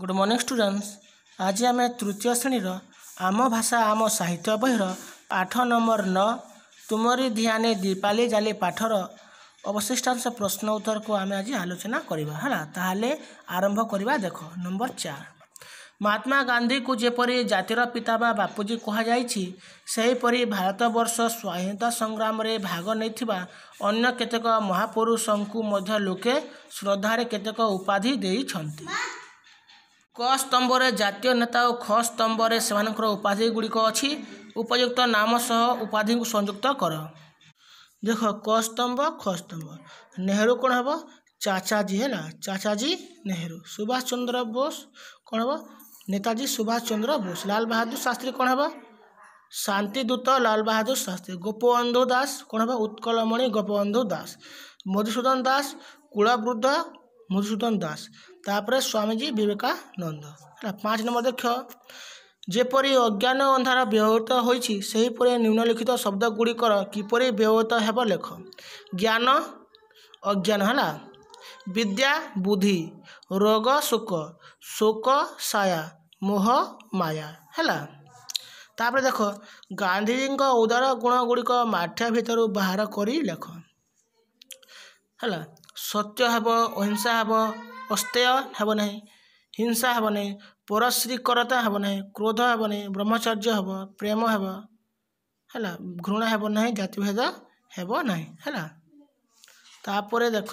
good morning students ଆଜି ଆମେ ତୃତୀୟ ଶ୍ରେଣୀର ଆମ ଭାଷା ଆମ ସାହିତ୍ୟ ବହିର ପାଠ ନମ୍ବର ନଅ ତୁମରି ଧିଆନେ ଦୀପାଳି ଜାଲି ପାଠର ଅବଶିଷ୍ଟାଂଶ ପ୍ରଶ୍ନ ଉତ୍ତରକୁ ଆମେ ଆଜି ଆଲୋଚନା କରିବା ହେଲା ତାହେଲେ ଆରମ୍ଭ କରିବା ଦେଖ ନମ୍ବର ଚାରି ମହାତ୍ମା ଗାନ୍ଧୀକୁ ଯେପରି ଜାତିର ପିତା ବା ବାପୁଜୀ କୁହାଯାଇଛି ସେହିପରି ଭାରତବର୍ଷ ସ୍ୱାଧୀନତା ସଂଗ୍ରାମରେ ଭାଗ ନେଇଥିବା ଅନ୍ୟ କେତେକ ମହାପୁରୁଷଙ୍କୁ ମଧ୍ୟ ଲୋକେ ଶ୍ରଦ୍ଧାରେ କେତେକ ଉପାଧି ଦେଇଛନ୍ତି କ ସ୍ତମ୍ଭରେ ଜାତୀୟ ନେତା ଓ ଖ ସ୍ତମ୍ଭରେ ସେମାନଙ୍କର ଉପାଧିଗୁଡ଼ିକ ଅଛି ଉପଯୁକ୍ତ ନାମ ସହ ଉପାଧିକୁ ସଂଯୁକ୍ତ କର ଦେଖ କ ସ୍ତମ୍ଭ ଖ ସ୍ତମ୍ଭ ନେହେରୁ କ'ଣ ହେବ ଚାଚାଜୀ ହେଲା ଚାଚାଜୀ ନେହେରୁ ସୁଭାଷ ଚନ୍ଦ୍ର ବୋଷ କ'ଣ ହେବ ନେତାଜୀ ସୁଭାଷ ଚନ୍ଦ୍ର ବୋଷ ଲାଲ ବାହାଦୁର ଶାସ୍ତ୍ରୀ କ'ଣ ହେବ ଶାନ୍ତିଦୂତ ଲାଲ ବାହାଦୁର ଶାସ୍ତ୍ରୀ ଗୋପବନ୍ଧୁ ଦାସ କ'ଣ ହେବ ଉତ୍କଳମଣି ଗୋପବନ୍ଧୁ ଦାସ ମଧୁସୂଦନ ଦାସ କୁଳବୃଦ୍ଧ ମଧୁସୂଦନ ଦାସ ତାପରେ ସ୍ୱାମୀଜୀ ବିବେକାନନ୍ଦ ହେଲା ପାଞ୍ଚ ନମ୍ବର ଦକ୍ଷ ଯେପରି ଅଜ୍ଞାନ ଅନ୍ଧାର ବ୍ୟବହୃତ ହୋଇଛି ସେହିପରି ନିମ୍ନଲିଖିତ ଶବ୍ଦଗୁଡ଼ିକର କିପରି ବ୍ୟବହୃତ ହେବ ଲେଖ ଜ୍ଞାନ ଅଜ୍ଞାନ ହେଲା ବିଦ୍ୟା ବୁଦ୍ଧି ରୋଗ ଶୋକ ଶୋକ ସାୟା ମୋହ ମାୟା ହେଲା ତାପରେ ଦେଖ ଗାନ୍ଧୀଜୀଙ୍କ ଉଦାର ଗୁଣଗୁଡ଼ିକ ମାଠିଆ ଭିତରୁ ବାହାର କରି ଲେଖ ହେଲା ସତ୍ୟ ହେବ ଅହିଂସା ହେବ ଅସ୍ତେୟ ହେବ ନାହିଁ ହିଂସା ହେବ ନାହିଁ ପରଶ୍ରୀକରତା ହେବ ନାହିଁ କ୍ରୋଧ ହେବ ନାହିଁ ବ୍ରହ୍ମଚର୍ଯ୍ୟ ହେବ ପ୍ରେମ ହେବ ହେଲା ଘୃଣା ହେବ ନାହିଁ ଜାତିଭେଦ ହେବ ନାହିଁ ହେଲା ତାପରେ ଦେଖ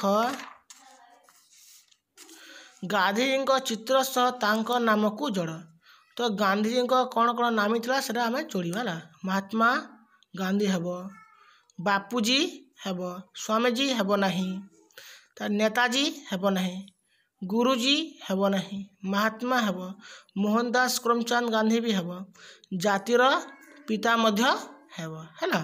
ଗାନ୍ଧୀଜୀଙ୍କ ଚିତ୍ର ସହ ତାଙ୍କ ନାମକୁ ଯୋଡ଼ ତ ଗାନ୍ଧୀଜୀଙ୍କ କ'ଣ କ'ଣ ନାମିଥିଲା ସେଟା ଆମେ ଯୋଡ଼ିବା ହେଲା ମହାତ୍ମା ଗାନ୍ଧୀ ହେବ ବାପୁଜୀ ହେବ ସ୍ୱାମୀଜୀ ହେବ ନାହିଁ नेताजी हेब ना गुरुजी हेब ना महात्मा हेब मोहनदास करमचंद गांधी भी हेब जातिर पिता मध्य है ना